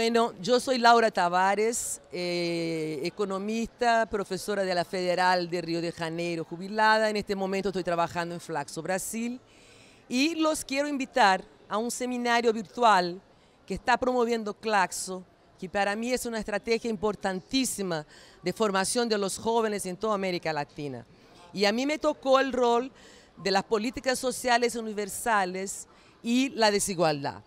Bueno, yo soy Laura Tavares, eh, economista, profesora de la Federal de Río de Janeiro, jubilada. En este momento estoy trabajando en Flaxo, Brasil. Y los quiero invitar a un seminario virtual que está promoviendo Claxo, que para mí es una estrategia importantísima de formación de los jóvenes en toda América Latina. Y a mí me tocó el rol de las políticas sociales universales y la desigualdad.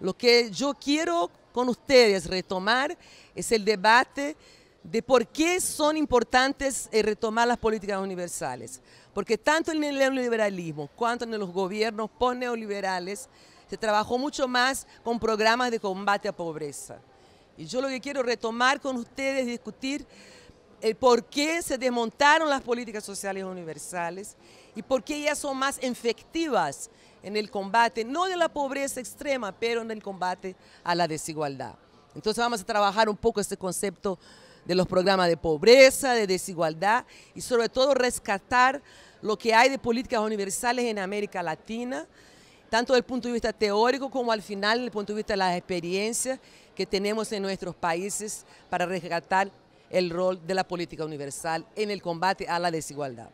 Lo que yo quiero con ustedes retomar es el debate de por qué son importantes eh, retomar las políticas universales. Porque tanto en el neoliberalismo cuanto en los gobiernos neoliberales se trabajó mucho más con programas de combate a pobreza. Y yo lo que quiero retomar con ustedes es discutir el por qué se desmontaron las políticas sociales universales y por qué ellas son más efectivas en el combate, no de la pobreza extrema, pero en el combate a la desigualdad. Entonces vamos a trabajar un poco este concepto de los programas de pobreza, de desigualdad y sobre todo rescatar lo que hay de políticas universales en América Latina, tanto desde el punto de vista teórico como al final desde el punto de vista de las experiencias que tenemos en nuestros países para rescatar el rol de la política universal en el combate a la desigualdad.